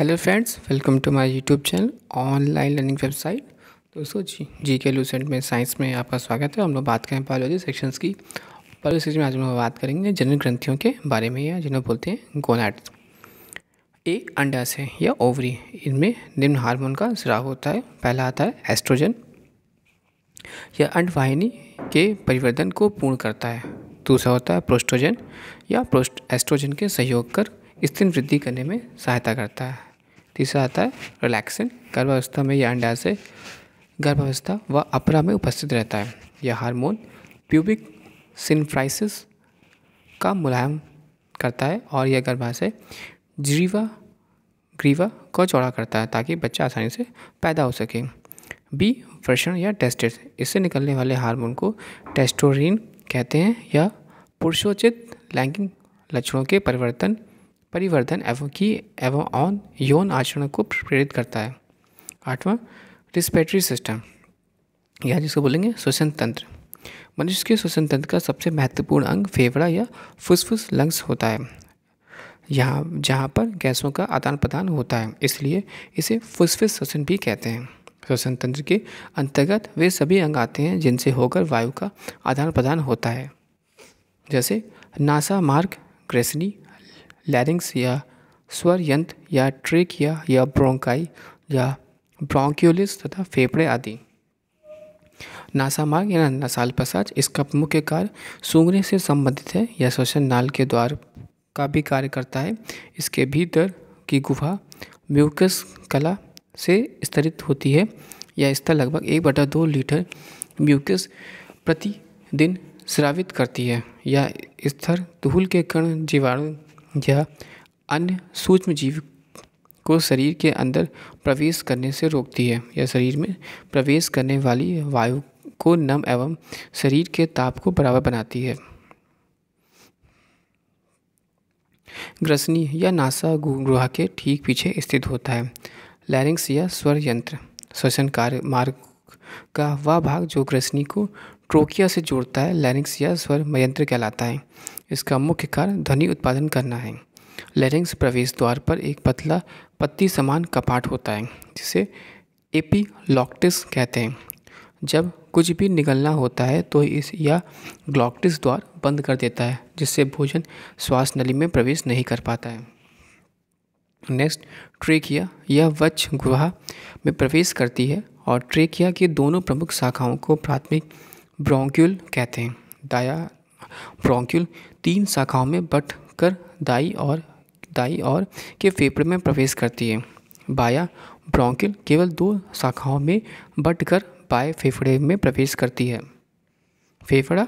hello friends welcome to my YouTube channel online learning website दोस्तों जी जी के Lucent में साइंस में आपका स्वागत है हम लोग बात करें बायोलॉजी सेक्शंस की बायोलॉजी सेक्शन में आज हम लोग बात करेंगे जनरल ग्रंथियों के बारे में या जिन्हें बोलते हैं गोनाड्स ए अंडास है या ओवरी इनमें निम्न हार्मोन का स्राव होता है पहला आता है एस्ट्रोजन यह अंडवाहिनी के परिवर्तन को पूर्ण करता है दूसरा होता है प्रोस्ट्रोजन या प्रोस्ट एस्ट्रोजन के सहयोग कर स्थिर वृद्धि करने में सहायता करता है तीसरा आता है रिलैक्सिन गर्भावस्था में यह अंडा से गर्भावस्था व अपरा में उपस्थित रहता है यह हार्मोन प्यूबिक सिनफ्राइसिस का मुलायम करता है और यह गर्भाशय जीवा ग्रीवा को चौड़ा करता है ताकि बच्चा आसानी से पैदा हो सके बी फ्रेशन या टेस्टेड इससे निकलने वाले हार्मोन को टेस्टोरिन कहते हैं या पुरुषोचित लैंगिक लक्षणों के परिवर्तन परिवर्धन एवं की एवं ऑन यौन आचरण को प्रेरित करता है आठवां रिस्पेटरी सिस्टम या जिसको बोलेंगे श्वसन तंत्र मनुष्य के श्वसन तंत्र का सबसे महत्वपूर्ण अंग फेफड़ा या फुसफुस लंग्स होता है यहाँ जहाँ पर गैसों का आदान प्रदान होता है इसलिए इसे फुसफुस श्वसन भी कहते हैं श्वसन तंत्र के अंतर्गत वे सभी अंग आते हैं जिनसे होकर वायु का आदान प्रदान होता है जैसे नासा मार्ग ग्रेसनी लैरिंग्स या स्वर यंत्र या ट्रेकिया या ब्रोंकाई या ब्रोंक्यूलिस तथा फेफड़े आदि नासा मार्ग या नसाल पसाज इसका मुख्य कार्य सूंघने से संबंधित है या श्वसन नाल के द्वार का भी कार्य करता है इसके भीतर की गुफा म्यूकस कला से स्तरित होती है या स्तर लगभग एक बटा दो लीटर म्यूकस प्रतिदिन स्रावित करती है या स्तर धूल के कण जीवाणु या अन्य सूक्ष्म जीव को शरीर के अंदर प्रवेश करने से रोकती है या शरीर में प्रवेश करने वाली वायु को नम एवं शरीर के ताप को बराबर बनाती है ग्रसनी या नासा गुहा के ठीक पीछे स्थित होता है लैरिंग्स या स्वर यंत्र श्वसन कार्य मार्ग का वह भाग जो ग्रसनी को ट्रोकिया से जोड़ता है लैरिंग्स या स्वर मयंत्र कहलाता है इसका मुख्य कार्य ध्वनि उत्पादन करना है लैरिंग्स प्रवेश द्वार पर एक पतला पत्ती समान कपाट होता है जिसे एपीलॉक्टिस कहते हैं जब कुछ भी निगलना होता है तो इस या ग्लॉक्टिस द्वार बंद कर देता है जिससे भोजन श्वास नली में प्रवेश नहीं कर पाता है नेक्स्ट ट्रेकिया यह वच गुहा में प्रवेश करती है और ट्रेकिया की दोनों प्रमुख शाखाओं को प्राथमिक ब्रोंक्यूल कहते हैं दाया ब्रोंक्यूल तीन शाखाओं में बट कर दाई और दाई और के फेफड़े में प्रवेश करती है बाया ब्रोंक्यूल केवल दो शाखाओं में बट कर बाएँ फेफड़े में प्रवेश करती है फेफड़ा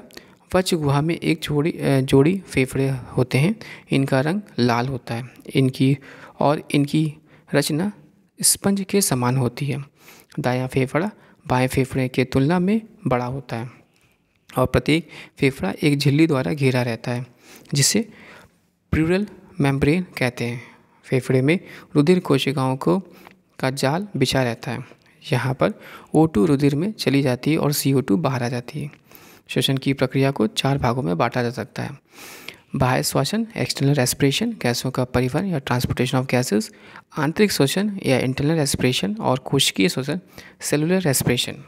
वच गुहा में एक जोड़ी जोड़ी फेफड़े होते हैं इनका रंग लाल होता है इनकी और इनकी रचना स्पंज के समान होती है दाया फेफड़ा बाएं फेफड़े के तुलना में बड़ा होता है और प्रत्येक फेफड़ा एक झिल्ली द्वारा घेरा रहता है जिसे प्यूरल मेम्ब्रेन कहते हैं फेफड़े में रुधिर कोशिकाओं को का जाल बिछा रहता है यहाँ पर ओ टू रुधिर में चली जाती है और सी ओ टू बाहर आ जाती है श्वसन की प्रक्रिया को चार भागों में बांटा जा सकता है बाह्य श्वसन एक्सटर्नल रेस्पिरेशन गैसों का परिवहन या ट्रांसपोर्टेशन ऑफ गैसेस आंतरिक श्वसन या इंटरनल रेस्पिरेशन और कोशिकीय श्वसन सेलुलर रेस्पिरेशन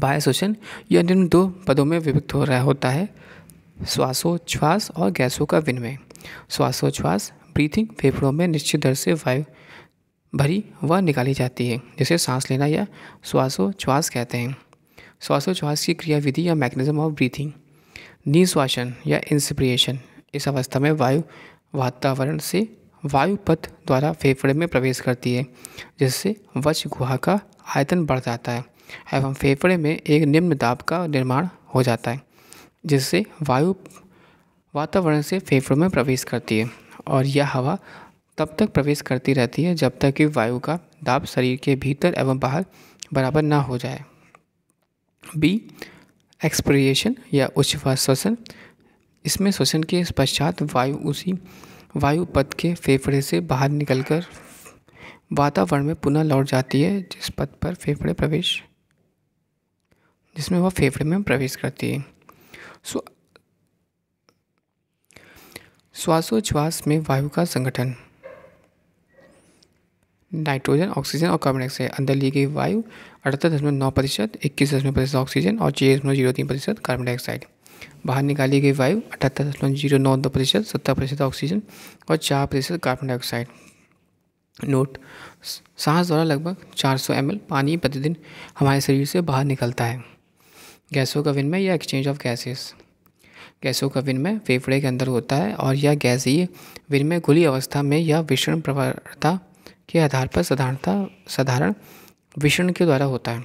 बाह्य शोषण यह निम्न दो पदों में विभक्त हो रहा होता है श्वासोच्छ्वास और गैसों का विनिमय श्वासोच्छ्वास ब्रीथिंग फेफड़ों में निश्चित दर से वायु भरी व निकाली जाती है जिसे सांस लेना या श्वासोच्छ्वास कहते हैं श्वासोच्छ्वास की क्रियाविधि या मैकेनिज्म ऑफ ब्रीथिंग निश्वासन या इंस्पिरेशन इस अवस्था में वायु वातावरण से वायुपथ द्वारा फेफड़े में प्रवेश करती है जिससे वच गुहा का आयतन बढ़ जाता है एवं फेफड़े में एक निम्न दाब का निर्माण हो जाता है जिससे वायु वातावरण से फेफड़ों में प्रवेश करती है और यह हवा तब तक प्रवेश करती रहती है जब तक कि वायु का दाब शरीर के भीतर एवं बाहर बराबर ना हो जाए बी एक्सप्रिएशन या उच्च श्वसन इसमें श्वसन के पश्चात वायु उसी वायु पथ के फेफड़े से बाहर निकलकर वातावरण में पुनः लौट जाती है जिस पथ पर फेफड़े प्रवेश जिसमें वह फेफड़े में प्रवेश करती है श्वासोच्छ्वास में वायु का संगठन नाइट्रोजन ऑक्सीजन और कार्बन डाइऑक्साइड अंदर ली गई वायु अठहत्तर दशमलव नौ प्रतिशत इक्कीस दशमलव प्रतिशत ऑक्सीजन और छः दशमलव जीरो तीन प्रतिशत कार्बन डाइऑक्साइड बाहर निकाली गई वायु अठहत्तर दशमलव जीरो नौ दो प्रतिशत सत्तर प्रतिशत ऑक्सीजन और चार प्रतिशत कार्बन डाइऑक्साइड नोट सांस द्वारा लगभग चार सौ एम पानी प्रतिदिन हमारे शरीर से बाहर निकलता है गैसों का विनिमय या एक्सचेंज ऑफ गैसेस गैसों का विनिमय फेफड़े के अंदर होता है और यह गैसीय विनिमय खुली अवस्था में या विषण प्रवणता के आधार पर साधारणता साधारण विषण के द्वारा होता है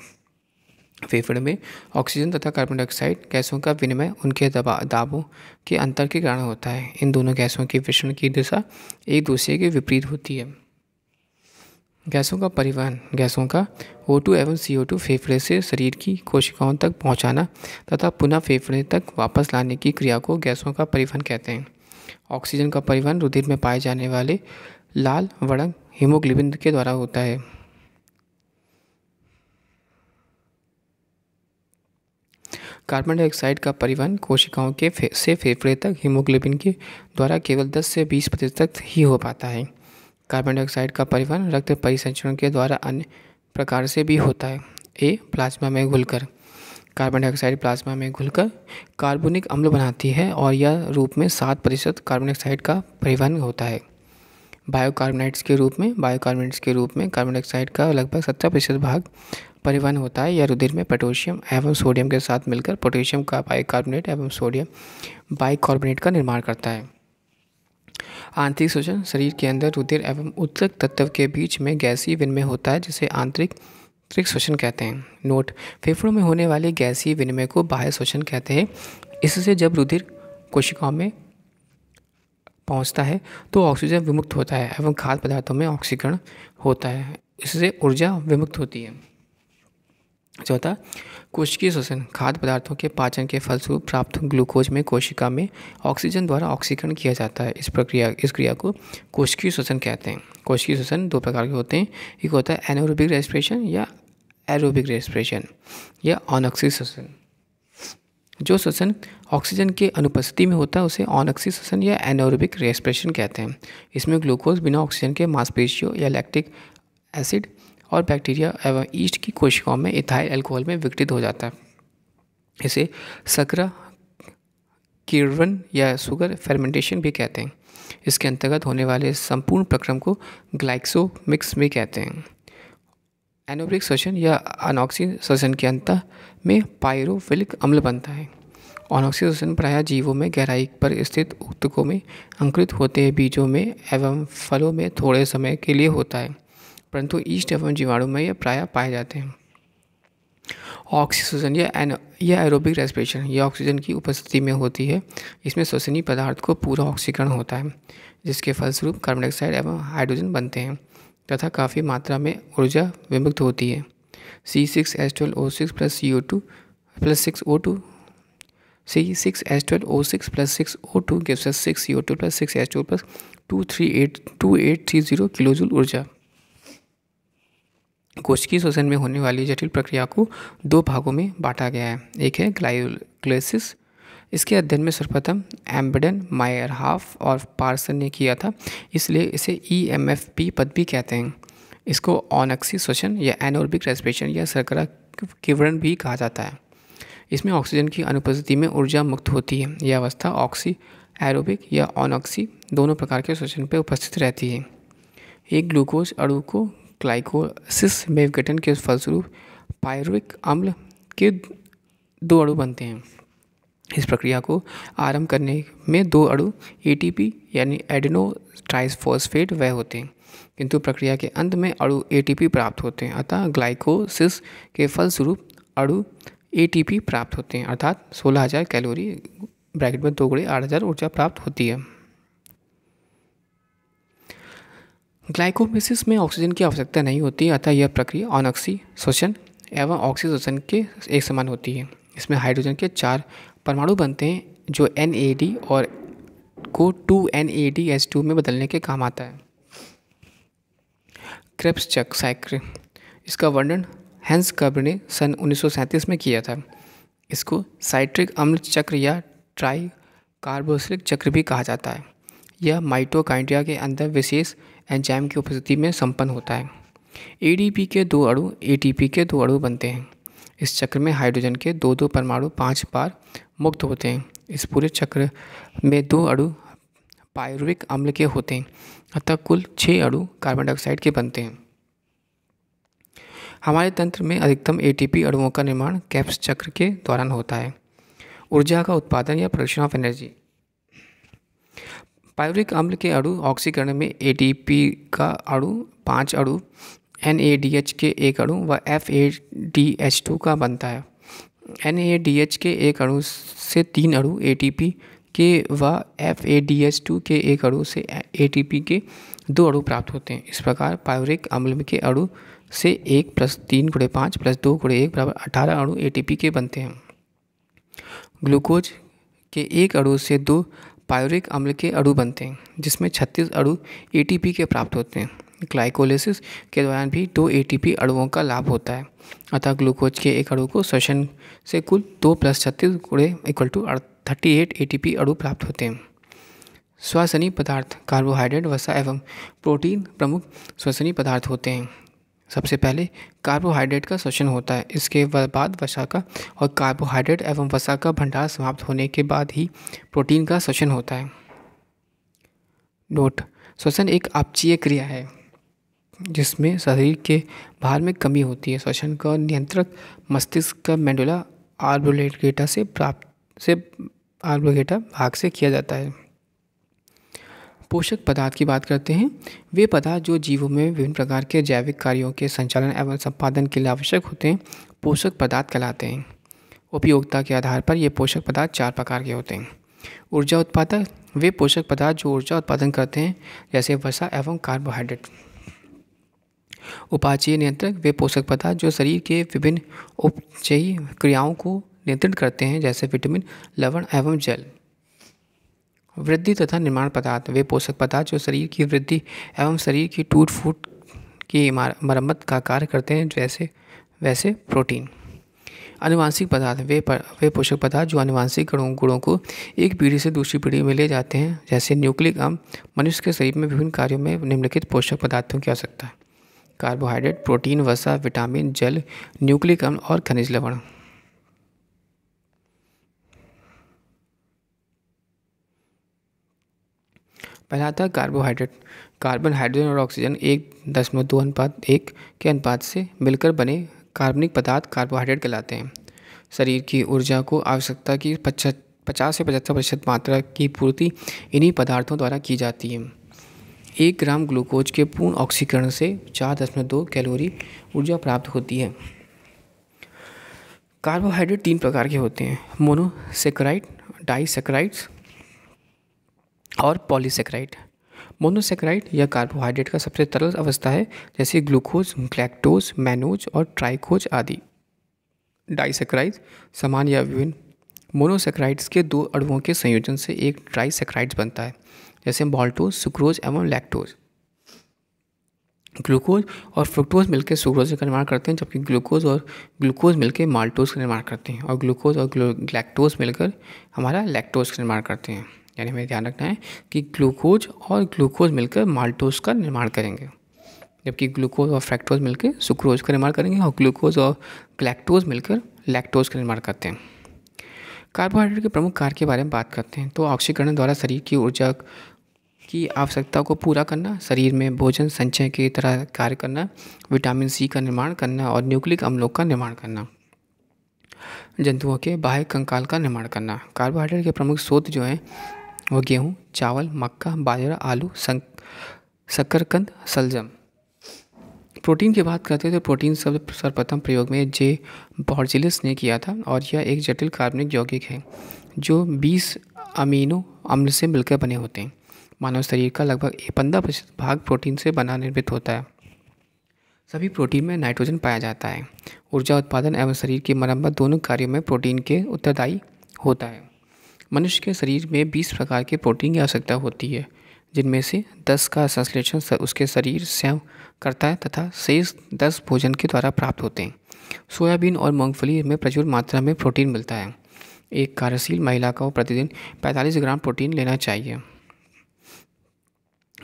फेफड़े में ऑक्सीजन तथा कार्बन डाइऑक्साइड गैसों का विनिमय उनके दबा दाबों के अंतर के कारण होता है इन दोनों गैसों के विषण की दिशा एक दूसरे के विपरीत होती है गैसों का परिवहन गैसों का O2 एवं CO2 फेफड़े से शरीर की कोशिकाओं तक पहुंचाना तथा पुनः फेफड़े तक वापस लाने की क्रिया को गैसों का परिवहन कहते हैं ऑक्सीजन का परिवहन रुधिर में पाए जाने वाले लाल वड़ंग हीमोग्लोबिन के द्वारा होता है कार्बन डाइऑक्साइड का परिवहन कोशिकाओं के फे, से फेफड़े तक हीमोग्लोबिन के द्वारा केवल 10 से 20 प्रतिशत तक ही हो पाता है कार्बन डाइऑक्साइड का परिवहन रक्त परिसंचरण के द्वारा अन्य प्रकार से भी होता है ए प्लाज्मा में घुलकर कार्बन डाइऑक्साइड प्लाज्मा में घुलकर कार्बनिक अम्ल बनाती है और यह रूप में सात प्रतिशत कार्बन डाइऑक्साइड का परिवहन होता है बायोकार्बोनेट्स के रूप में बायोकार्बोनेट्स के रूप में कार्बन डाइऑक्साइड का लगभग सत्तर प्रतिशत भाग परिवहन होता है यह रुधिर में पोटेशियम एवं सोडियम के साथ मिलकर पोटेशियम का बायोकार्बोनेट एवं सोडियम बाइकार्बोनेट का निर्माण करता है आंतरिक सूजन शरीर के अंदर रुधिर एवं उत्तक तत्व के बीच में गैसीय विनिमय होता है जिसे आंतरिक आंतरिक शोषण कहते हैं नोट फेफड़ों में होने वाले गैसीय विनिमय को बाह्य शोषण कहते हैं इससे जब रुधिर कोशिकाओं में पहुंचता है तो ऑक्सीजन विमुक्त होता है एवं खाद्य पदार्थों में ऑक्सीकरण होता है इससे ऊर्जा विमुक्त होती है चौथा कोशिकीय श्वसन खाद्य पदार्थों के पाचन के फलस्वरूप प्राप्त ग्लूकोज में कोशिका में ऑक्सीजन द्वारा ऑक्सीकरण किया जाता है इस प्रक्रिया इस क्रिया को कोशिकीय श्वसन कहते हैं कोशिकीय श्वसन दो प्रकार के होते हैं एक होता है एनोरोबिक रेस्पिरेशन या एरोबिक रेस्पिरेशन या ऑनऑक्सी शोषण जो श्वसन ऑक्सीजन के अनुपस्थिति में होता है उसे ऑनऑक्सी श्वसन या एनोरोबिक रेस्पिरेशन कहते हैं इसमें ग्लूकोज बिना ऑक्सीजन के मांसपेशियों या लैक्टिक एसिड और बैक्टीरिया एवं ईस्ट की कोशिकाओं में इथाइल अल्कोहल में विकटित हो जाता है इसे सकरा किरवन या शुगर फर्मेंटेशन भी कहते हैं इसके अंतर्गत होने वाले संपूर्ण प्रक्रम को ग्लाइक्सो मिक्स भी कहते हैं एनोब्रिक श्वसन या अनॉक्सी श्वसन के अंत में पायरोफिलिक अम्ल बनता है अनॉक्सी श्वसन प्राय जीवों में गहराई पर स्थित उत्तकों में अंकुरित होते बीजों में एवं फलों में थोड़े समय के लिए होता है परंतु ईस्ट एवं जीवाणु में यह प्रायः पाए जाते हैं ऑक्सीजन या एन यह एरोबिक रेस्पिरेशन यह ऑक्सीजन की उपस्थिति में होती है इसमें श्वसनीय पदार्थ को पूरा ऑक्सीकरण होता है जिसके फलस्वरूप कार्बन डाइऑक्साइड एवं हाइड्रोजन बनते हैं तथा काफ़ी मात्रा में ऊर्जा विमुक्त होती है C six S twelve O six plus C O two plus six O two C six S twelve O six plus six O two gives six C O two plus six S two plus two three eight two eight three zero kilojoule ऊर्जा कोशिकी श्वसन में होने वाली जटिल प्रक्रिया को दो भागों में बांटा गया है एक है ग्लाइक्लेसिस इसके अध्ययन में सर्वप्रथम एम्बडन मायर हाफ और पार्सन ने किया था इसलिए इसे ई एम एफ पी पद भी कहते हैं इसको ऑनक्सी श्वसन या एनोर्बिक रेस्पिरेशन या सरकरा किवरण भी कहा जाता है इसमें ऑक्सीजन की अनुपस्थिति में ऊर्जा मुक्त होती है यह अवस्था ऑक्सी एरोबिक या ऑनऑक्सी दोनों प्रकार के श्वसन पर उपस्थित रहती है एक ग्लूकोज अणु को ग्लाइकोसिस में विघटन के फलस्वरूप पायरुविक अम्ल के दो अणु बनते हैं इस प्रक्रिया को आरंभ करने में दो अणु एटीपी यानी एडिनो ट्राइसफॉस्फेट वह होते हैं किंतु प्रक्रिया के अंत में अणु एटीपी प्राप्त होते हैं अतः ग्लाइकोसिस के फलस्वरूप अणु एटीपी प्राप्त होते हैं अर्थात सोलह हज़ार कैलोरी ब्रैकेट में दो गुड़े आठ हज़ार ऊर्जा प्राप्त होती है ग्लाइकोमिसिस में ऑक्सीजन की आवश्यकता नहीं होती अतः यह प्रक्रिया अनऑक्सी शोषण एवं ऑक्सी शोषण के एक समान होती है इसमें हाइड्रोजन के चार परमाणु बनते हैं जो एन और को टू एन में बदलने के काम आता है क्रेप्स चक साइक्र इसका वर्णन हैंस कब्र ने सन 1937 में किया था इसको साइट्रिक अम्ल चक्र या ट्राई कार्बोसिलिक चक्र भी कहा जाता है यह माइटोकाइंड्रिया के अंदर विशेष एंजाइम की उपस्थिति में संपन्न होता है एडीपी के दो अणु ए के दो अणु बनते हैं इस चक्र में हाइड्रोजन के दो दो परमाणु पाँच बार मुक्त होते हैं इस पूरे चक्र में दो अणु पायरुविक अम्ल के होते हैं अतः कुल छः अणु कार्बन डाइऑक्साइड के बनते हैं हमारे तंत्र में अधिकतम एटीपी अणुओं का निर्माण कैप्स चक्र के दौरान होता है ऊर्जा का उत्पादन या प्रोडक्शन ऑफ एनर्जी पायरिक अम्ल के अणु ऑक्सीकरण में ए का अणु पाँच अणु एन ए डी एच के एक अणु व F A D H two का बनता है एन ए डी एच के एक अणु से तीन अणु ए टी पी के व F A D H two के एक अणु से ए टी पी के दो अणु प्राप्त होते हैं इस प्रकार पायरिक अम्ल के अणु से एक प्लस तीन गुड़े पाँच प्लस दो गुड़े एक बराबर अठारह अणु ए टी पी के बनते हैं ग्लूकोज के एक अणु से दो पायोरिक अम्ल के अणु बनते हैं जिसमें 36 अणु एटीपी के प्राप्त होते हैं ग्लाइकोलिसिस के दौरान भी दो एटीपी अणुओं का लाभ होता है अतः ग्लूकोज के एक अणु को श्वसन से कुल दो प्लस छत्तीस गुड़े equal to thirty eight A T P अणु प्राप्त होते हैं श्वसनीय पदार्थ कार्बोहाइड्रेट वसा एवं प्रोटीन प्रमुख श्वसनीय पदार्थ होते हैं सबसे पहले कार्बोहाइड्रेट का शोषण होता है इसके बाद वसा का और कार्बोहाइड्रेट एवं वसा का भंडार समाप्त होने के बाद ही प्रोटीन का शोषण होता है नोट श्वसन एक आपचीय क्रिया है जिसमें शरीर के भार में कमी होती है श्वसन का नियंत्रक मस्तिष्क का मेंडुला आर्बोलेट से प्राप्त से आर्बोगेटा भाग से किया जाता है पोषक पदार्थ की बात करते हैं वे पदार्थ जो जीवों में विभिन्न प्रकार के जैविक कार्यों के संचालन एवं संपादन के लिए आवश्यक होते हैं पोषक पदार्थ कहलाते हैं उपयोगिता के आधार पर ये पोषक पदार्थ चार प्रकार के होते हैं ऊर्जा उत्पादक वे पोषक पदार्थ जो ऊर्जा उत्पादन करते हैं जैसे वसा एवं कार्बोहाइड्रेट उपाचीय नियंत्रक वे पोषक पदार्थ जो शरीर के विभिन्न उपचयी क्रियाओं को नियंत्रित करते हैं जैसे विटामिन लवण एवं जल वृद्धि तथा निर्माण पदार्थ वे पोषक पदार्थ जो शरीर की वृद्धि एवं शरीर की टूट फूट की मरम्मत का कार्य करते हैं जैसे वैसे प्रोटीन अनुवांशिक पदार्थ वे पर, वे पोषक पदार्थ जो अनुवांशिक गुणों गुणों को एक पीढ़ी से दूसरी पीढ़ी में ले जाते हैं जैसे न्यूक्लिक अम मनुष्य के शरीर में विभिन्न कार्यों में निम्नलिखित पोषक पदार्थों की आवश्यकता है कार्बोहाइड्रेट प्रोटीन वसा विटामिन जल न्यूक्लिक अम और खनिज लवण पहला आता है कार्बोहाइड्रेट कार्बन हाइड्रोजन और ऑक्सीजन एक दशमलव दो अनुपात एक के अनुपात से मिलकर बने कार्बनिक पदार्थ कार्बोहाइड्रेट कहलाते हैं शरीर की ऊर्जा को आवश्यकता की पचास से पचहत्तर प्रतिशत मात्रा की पूर्ति इन्हीं पदार्थों द्वारा की जाती है एक ग्राम ग्लूकोज के पूर्ण ऑक्सीकरण से चार दशमलव दो कैलोरी ऊर्जा प्राप्त होती है कार्बोहाइड्रेट तीन प्रकार के होते हैं मोनोसेक्राइड डाईसेक्राइड्स और पॉलीसेक्राइड मोनोसेक्राइड या कार्बोहाइड्रेट का सबसे तरल अवस्था है जैसे ग्लूकोज ग्लैक्टोज मैनोज और ट्राइकोज आदि डाइसेक्राइड समान या विभिन्न मोनोसेक्राइड्स के दो अणुओं के संयोजन से एक ट्राइसेक्राइड्स बनता है जैसे बॉल्टोज सुक्रोज एवं लैक्टोज ग्लूकोज और फ्रुक्टोज मिलकर सुक्रोज का निर्माण करते हैं जबकि ग्लूकोज और ग्लूकोज मिलकर माल्टोज का निर्माण करते हैं और ग्लूकोज और ग्लैक्टोज मिलकर हमारा लैक्टोज का निर्माण करते हैं यानी हमें ध्यान रखना है कि ग्लूकोज और ग्लूकोज मिलकर माल्टोज का निर्माण करेंगे जबकि ग्लूकोज और फ्रैक्टोज मिलकर सुक्रोज का निर्माण करेंगे और ग्लूकोज और ग्लैक्टोज मिलकर लैक्टोज का निर्माण करते हैं कार्बोहाइड्रेट के प्रमुख कार्य के बारे में बात करते हैं तो ऑक्सीकरण द्वारा शरीर की ऊर्जा की आवश्यकता को पूरा करना शरीर में भोजन संचय की तरह कार्य करना विटामिन सी का निर्माण करना और न्यूक्लिक अम्लों का निर्माण करना जंतुओं के बाह्य कंकाल का निर्माण करना कार्बोहाइड्रेट के प्रमुख स्रोत जो हैं वो गेहूँ चावल मक्का बाजरा आलू शक्करकंद सलजम प्रोटीन की बात करते हैं तो प्रोटीन शब्द सर्वप्रथम प्रयोग में जे बॉर्जिलस ने किया था और यह एक जटिल कार्बनिक यौगिक है जो 20 अमीनो अम्ल से मिलकर बने होते हैं मानव शरीर का लगभग पंद्रह प्रतिशत भाग प्रोटीन से बना निर्मित होता है सभी प्रोटीन में नाइट्रोजन पाया जाता है ऊर्जा उत्पादन एवं शरीर की मरम्मत दोनों कार्यों में प्रोटीन के उत्तरदायी होता है मनुष्य के शरीर में बीस प्रकार के प्रोटीन की आवश्यकता होती है जिनमें से दस का संश्लेषण उसके शरीर स्वयं करता है तथा शेष दस भोजन के द्वारा प्राप्त होते हैं सोयाबीन और मूंगफली में प्रचुर मात्रा में प्रोटीन मिलता है एक कार्यशील महिला को प्रतिदिन 45 ग्राम प्रोटीन लेना चाहिए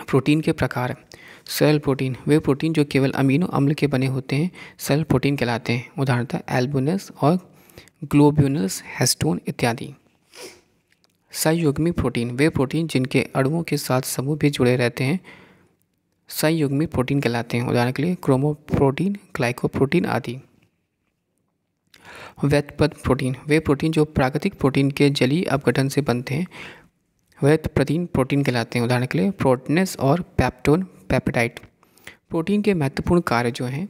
प्रोटीन के प्रकार सेल प्रोटीन वे प्रोटीन जो केवल अमीनो अम्ल के बने होते हैं सेल प्रोटीन कहलाते हैं उदाहरणतः एल्बुनस और ग्लोब्यूनस हेस्टोन इत्यादि सहयोगमी प्रोटीन वे प्रोटीन जिनके अणुओं के साथ समूह भी जुड़े रहते हैं संयुग्मी प्रोटीन कहलाते हैं उदाहरण के लिए क्रोमोप्रोटीन ग्लाइकोप्रोटीन आदि व्यतपद प्रोटीन वे प्रोटीन जो प्राकृतिक प्रोटीन के जलीय अपघटन से बनते हैं व्यत प्रदीन प्रोटीन कहलाते हैं उदाहरण के लिए प्रोटनेस और पैप्टोन पैपेटाइट प्रोटीन के महत्वपूर्ण कार्य जो हैं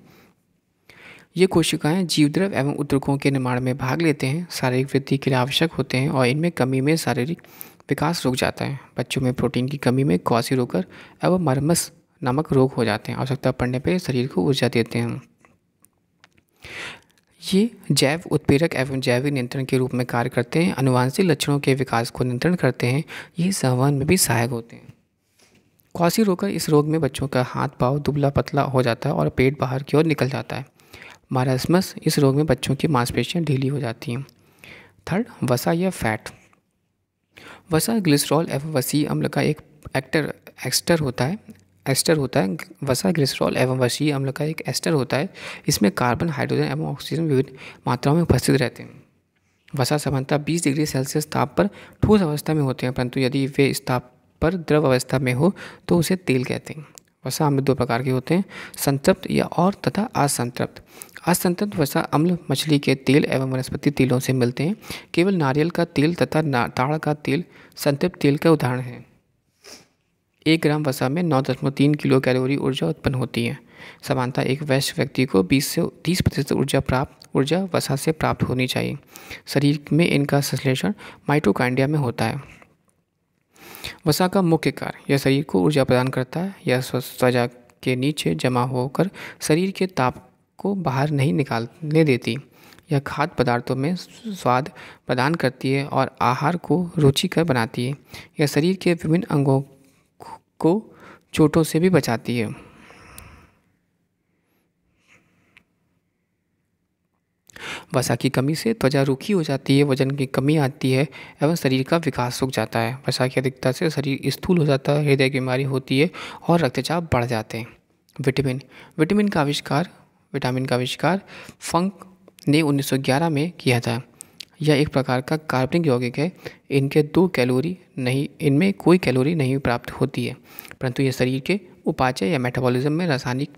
ये कोशिकाएं जीवद्रव एवं उद्रकों के निर्माण में भाग लेते हैं शारीरिक वृद्धि के लिए आवश्यक होते हैं और इनमें कमी में शारीरिक विकास रुक जाता है बच्चों में प्रोटीन की कमी में क्वासी रोकर एवं मरमस नामक रोग हो जाते हैं आवश्यकता पड़ने पर शरीर को ऊर्जा देते हैं ये जैव उत्पेरक एवं जैविक नियंत्रण के रूप में कार्य करते हैं अनुवांशिक लक्षणों के विकास को नियंत्रण करते हैं ये सहवन में भी सहायक होते हैं क्वासी रोकर इस रोग में बच्चों का हाथ पाव दुबला पतला हो जाता है और पेट बाहर की ओर निकल जाता है मारासमस इस रोग में बच्चों की मांसपेशियाँ ढीली हो जाती हैं थर्ड वसा या फैट वसा ग्लिसरॉल एवं वसी अम्ल का एक एक्टर एक्स्टर होता है एस्टर होता है वसा ग्लिसरॉल एवं वसी अम्ल का एक एस्टर होता है इसमें कार्बन हाइड्रोजन एवं ऑक्सीजन विभिन्न मात्राओं में उपस्थित रहते हैं वसा सामान्यतः 20 डिग्री सेल्सियस ताप पर ठोस अवस्था में होते हैं परंतु यदि वे इस ताप पर द्रव अवस्था में हो तो उसे तेल कहते हैं वसा अम्ल दो प्रकार के होते हैं संतृप्त या और तथा असंतृप्त असंतत वसा अम्ल मछली के तेल एवं वनस्पति तेलों से मिलते हैं केवल नारियल का तेल तथा ताड़ का तेल संतृप्त तेल का उदाहरण है एक ग्राम वसा में नौ दशमलव तीन किलो कैलोरी ऊर्जा उत्पन्न होती है समानता एक वैश्य व्यक्ति को 20 से 30 प्रतिशत ऊर्जा प्राप्त ऊर्जा वसा से प्राप्त होनी चाहिए शरीर में इनका संश्लेषण माइटोकांडिया में होता है वसा का मुख्य कार्य यह शरीर को ऊर्जा प्रदान करता है यह त्वचा के नीचे जमा होकर शरीर के ताप को बाहर नहीं निकालने देती यह खाद्य पदार्थों में स्वाद प्रदान करती है और आहार को रुचिकर बनाती है यह शरीर के विभिन्न अंगों को चोटों से भी बचाती है वसा की कमी से त्वचा रूखी हो जाती है वजन की कमी आती है एवं शरीर का विकास रुक जाता है वसा की अधिकता से शरीर स्थूल हो जाता है हृदय की बीमारी होती है और रक्तचाप बढ़ जाते हैं विटामिन विटामिन का आविष्कार विटामिन का आविष्कार फंक ने 1911 में किया था यह एक प्रकार का कार्बनिक यौगिक है इनके दो कैलोरी नहीं इनमें कोई कैलोरी नहीं प्राप्त होती है परंतु यह शरीर के उपाचय या मेटाबॉलिज्म में रासायनिक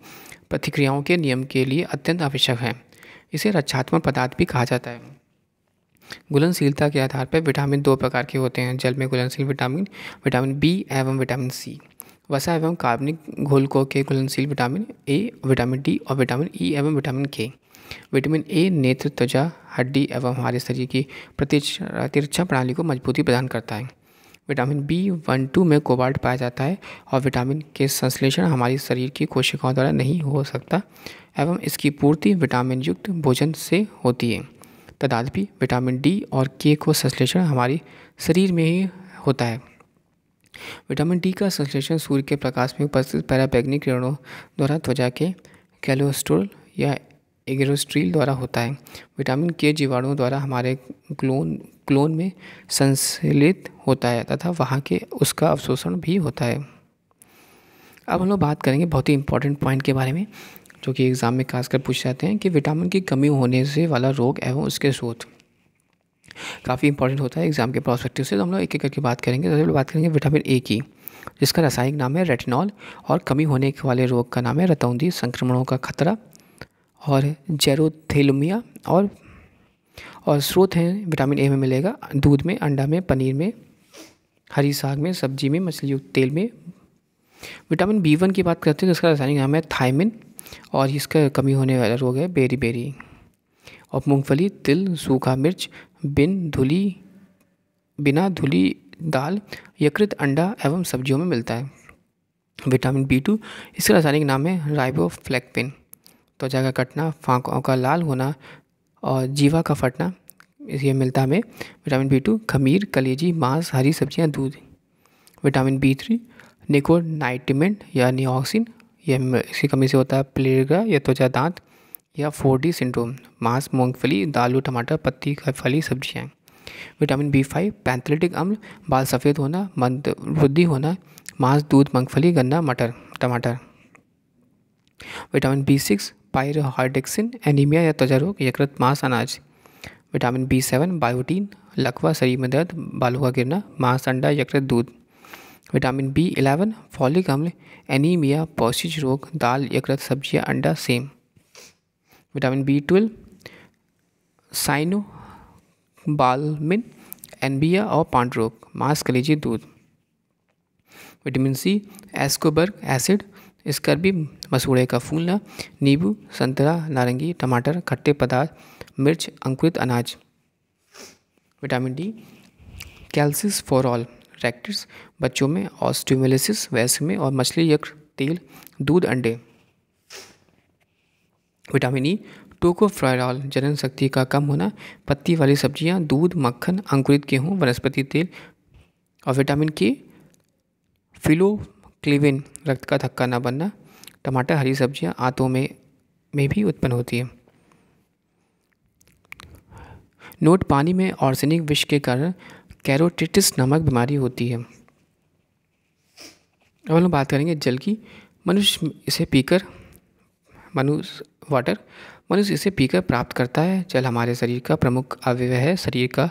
प्रतिक्रियाओं के नियम के लिए अत्यंत आवश्यक है इसे रक्षात्मक पदार्थ भी कहा जाता है घुलनशीलता के आधार पर विटामिन दो प्रकार के होते हैं जल में घुलनशील विटामिन विटामिन बी एवं विटामिन सी वसा एवं कार्बनिक को के घुलनशील विटामिन ए विटामिन डी और विटामिन ई एवं विटामिन के विटामिन ए नेत्र त्वचा हड्डी एवं हमारे शरीर की प्रतिरक्षा प्रणाली को मजबूती प्रदान करता है विटामिन बी वन टू में कोबाल्ट पाया जाता है और विटामिन के संश्लेषण हमारे शरीर की कोशिकाओं द्वारा नहीं हो सकता एवं इसकी पूर्ति विटामिन युक्त भोजन से होती है तदादपि विटामिन डी और के को संश्लेषण हमारे शरीर में ही होता है विटामिन डी का संश्लेषण सूर्य के प्रकाश में उपस्थित पैराबैग्निक किरणों द्वारा त्वचा के कैलोस्ट्रोल या एग्रोस्ट्रील द्वारा होता है विटामिन के जीवाणुओं द्वारा हमारे क्लोन क्लोन में संश्लित होता है तथा वहाँ के उसका अवशोषण भी होता है अब हम लोग बात करेंगे बहुत ही इंपॉर्टेंट पॉइंट के बारे में जो कि एग्ज़ाम में खासकर पूछ जाते हैं कि विटामिन की कमी होने से वाला रोग एवं उसके स्रोत काफ़ी इंपॉर्टेंट होता है एग्जाम के प्रोस्पेक्टिव से तो हम लोग एक एक करके बात करेंगे सबसे पहले बात करेंगे विटामिन ए की जिसका रासायनिक नाम है रेटिनॉल और कमी होने वाले रोग का नाम है रतौंदी संक्रमणों का खतरा और जेरोथेलोमिया और और स्रोत हैं विटामिन ए में मिलेगा दूध में अंडा में पनीर में हरी साग में सब्जी में मछली तेल में विटामिन बी वन की बात करते हैं तो इसका रासायनिक नाम है थायमिन और इसका कमी होने वाला रोग है बेरी बेरी और मूंगफली तिल सूखा मिर्च बिन धुली बिना धुली दाल यकृत अंडा एवं सब्जियों में मिलता है विटामिन बी टू इसका रासायनिक नाम है राइबो फ्लैक्पिन त्वचा का कटना फांकों का लाल होना और जीवा का फटना ये मिलता हमें विटामिन बी टू खमीर कलेजी मांस हरी सब्जियां दूध विटामिन बी थ्री निकोनाइटिमेंट या नियोक्सिन यह इसकी कमी से होता है प्लेगा या त्वचा दांत या डी सिंड्रोम मांस मूंगफली दालू टमाटर पत्ती का फली सब्जियाँ विटामिन बी फाइव पैंथलेटिक अम्ल बाल सफ़ेद होना मंद वृद्धि होना मांस दूध मूंगफली गन्ना मटर टमाटर vitamin B six pyridoxine anaemia या रोग यकृत मांस अनाज विटामिन बी सेवन बायोटीन लकवा शरीर में दर्द बालों का गिरना मांस अंडा यकृत दूध विटामिन बी इलेवन फॉलिक अम्ल एनीमिया पौष्टिक रोग दाल यकृत सब्जियां अंडा सेम vitamin B twelve cyanocobalamin anaemia और पांड्रोक मांस कलेजी दूध vitamin C ascorbic acid scurvy मसूड़े का फूलना नींबू संतरा नारंगी टमाटर खट्टे पदार्थ मिर्च अंकुरित अनाज vitamin D calciferol rickets बच्चों में ऑस्ट्यूमेलिसिस वैस में और मछली यक्र तेल दूध अंडे विटामिन ई e, टोकोफ्रायरॉल जनन शक्ति का कम होना पत्ती वाली सब्जियां दूध मक्खन अंकुरित गेहूँ वनस्पति तेल और विटामिन के फिलोक्लिविन रक्त का धक्का ना बनना टमाटर हरी सब्जियां आंतों में में भी उत्पन्न होती है नोट पानी में ऑर्सेनिक विष के कारण कैरोटिटिस नामक बीमारी होती है अब हम बात करेंगे जल की मनुष्य इसे पीकर मनुष्य वाटर मनुष्य इसे पीकर प्राप्त करता है जल हमारे शरीर का प्रमुख अवयव है शरीर का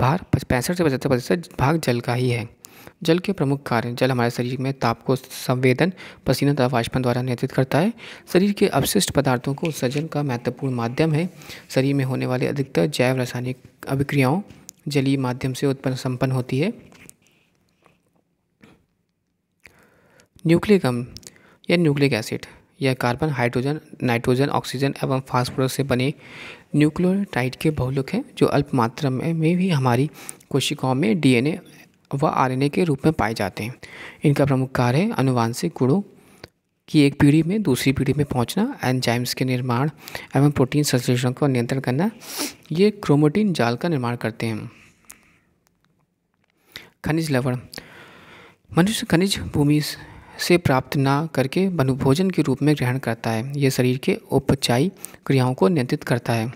भार पैंसठ से पचहत्तर प्रतिशत भाग जल का ही है जल के प्रमुख कार्य जल हमारे शरीर में ताप को संवेदन पसीना तथा वाष्पन द्वारा नियंत्रित करता है शरीर के अवशिष्ट पदार्थों को उत्सर्जन का महत्वपूर्ण माध्यम है शरीर में होने वाले अधिकतर जैव रासायनिक अभिक्रियाओं जलीय माध्यम से उत्पन्न संपन्न होती है न्यूक्लिक अम्ल या न्यूक्लिक एसिड यह कार्बन हाइड्रोजन नाइट्रोजन ऑक्सीजन एवं फास्फोरस से बने न्यूक्लियोटाइड के बहुलक हैं जो अल्प मात्रा में, में भी हमारी कोशिकाओं में डीएनए व आरएनए के रूप में पाए जाते हैं इनका प्रमुख कार्य है अनुवांशिक गुणों की एक पीढ़ी में दूसरी पीढ़ी में पहुंचना एंजाइम्स के निर्माण एवं प्रोटीन संश्लेषण को नियंत्रण करना ये क्रोमोटीन जाल का निर्माण करते हैं खनिज लवण मनुष्य खनिज भूमि से प्राप्त ना करके भोजन के रूप में ग्रहण करता है यह शरीर के उपचाई क्रियाओं को नियंत्रित करता है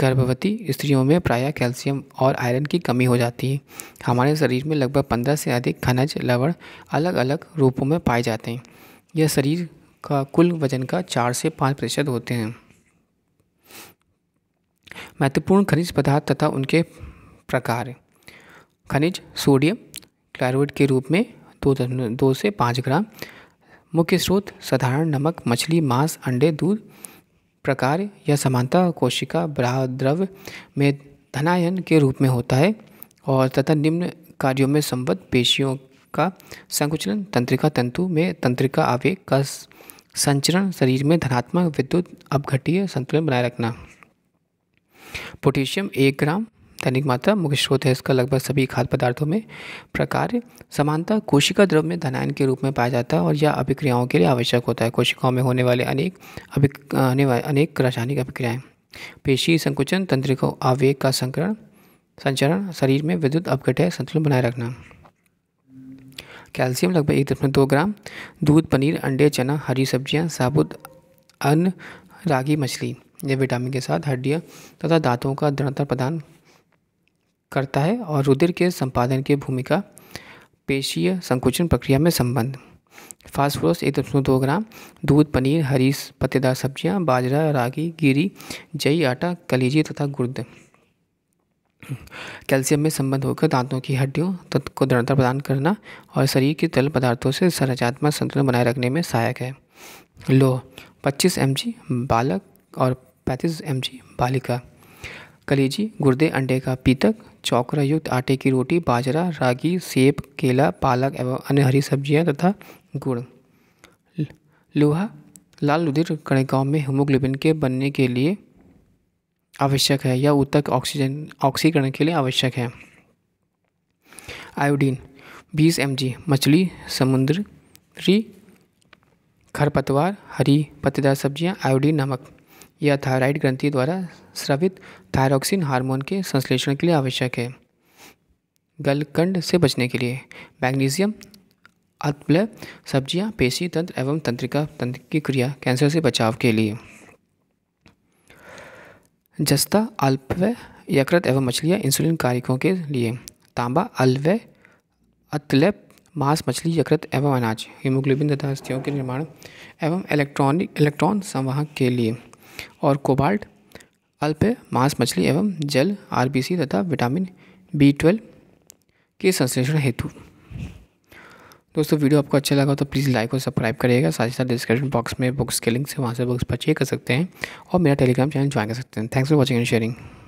गर्भवती स्त्रियों में प्रायः कैल्शियम और आयरन की कमी हो जाती है हमारे शरीर में लगभग पंद्रह से अधिक खनिज लवण अलग अलग रूपों में पाए जाते हैं यह शरीर का कुल वजन का चार से पाँच प्रतिशत होते हैं महत्वपूर्ण खनिज पदार्थ तथा उनके प्रकार खनिज सोडियम क्लोराइड के रूप में दो दो से पाँच ग्राम मुख्य स्रोत साधारण नमक मछली मांस अंडे दूध प्रकार या समानता कोशिका ब्राह द्रव में धनायन के रूप में होता है और तथा निम्न कार्यों में संबद्ध पेशियों का संकुचलन तंत्रिका तंतु में तंत्रिका आवेग का संचरण शरीर में धनात्मक विद्युत अपघटीय संतुलन बनाए रखना पोटेशियम एक ग्राम दैनिक मात्रा मुख्य स्रोत है इसका लगभग सभी खाद्य पदार्थों में प्रकार समानता कोशिका द्रव में धनायन के रूप में पाया जाता है और यह अभिक्रियाओं के लिए आवश्यक होता है कोशिकाओं में होने वाले अनेक अभिक अनेक रासायनिक अभिक्रियाएँ पेशी संकुचन तंत्रिको आवेग का संकरण संचरण शरीर में विद्युत अपघटय संतुलन बनाए रखना कैल्शियम लगभग एक दशमलव दो ग्राम दूध पनीर अंडे चना हरी सब्जियां साबुत अन्न रागी मछली यह विटामिन के साथ हड्डियाँ तथा दांतों का दृढ़ता प्रदान करता है और रुधिर के संपादन की भूमिका पेशीय संकुचन प्रक्रिया में संबंध फास्फोरस एक दशमलव दो ग्राम दूध पनीर हरी पत्तेदार सब्जियां, बाजरा रागी गिरी जई आटा कलीजी तथा गुर्द कैल्शियम में संबंध होकर दांतों की हड्डियों तत्व को दृढ़ता प्रदान करना और शरीर के तल पदार्थों से संरचात्मक संतुलन बनाए रखने में सहायक है लोह 25 एम बालक और 35 एम बालिका कलेजी गुर्दे अंडे का पीतक चौकरायुक्त आटे की रोटी बाजरा रागी सेब केला पालक एवं अन्य हरी सब्जियां तथा गुड़ लोहा लाल रुधिर कणिकाओं में हीमोग्लोबिन के बनने के लिए आवश्यक है या उत्तक ऑक्सीजन ऑक्सीकरण के लिए आवश्यक है आयोडीन 20 एम मछली समुद्री खरपतवार हरी पत्तेदार सब्जियां आयोडीन नमक यह थायराइड ग्रंथि द्वारा स्रवित थायरोक्सिन हार्मोन के संश्लेषण के लिए आवश्यक है गलकंड से बचने के लिए मैग्नीशियम अतप्लय सब्जियां पेशी तंत्र एवं तंत्रिका तंत्र की क्रिया कैंसर से बचाव के लिए जस्ता अल्पव्य यकृत एवं मछलियाँ इंसुलिन कारिकों के लिए तांबा अल्वय अतलैप मांस मछली यकृत एवं अनाज हीमोग्लोबिन तथा अस्थियों के निर्माण एवं इलेक्ट्रॉनिक इलेक्ट्रॉन संवाहक के लिए और कोबाल्ट अल्प मांस मछली एवं जल आरबीसी तथा विटामिन बी ट्वेल्व के संश्लेषण हेतु दोस्तों वीडियो आपको अच्छा लगा तो प्लीज़ लाइक और सब्सक्राइब करिएगा साथ ही साथ डिस्क्रिप्शन बॉक्स में बुक्स के लिंक से वहाँ से बुक्स परचेज कर सकते हैं और मेरा टेलीग्राम चैनल ज्वाइन कर सकते हैं thanks for watching and sharing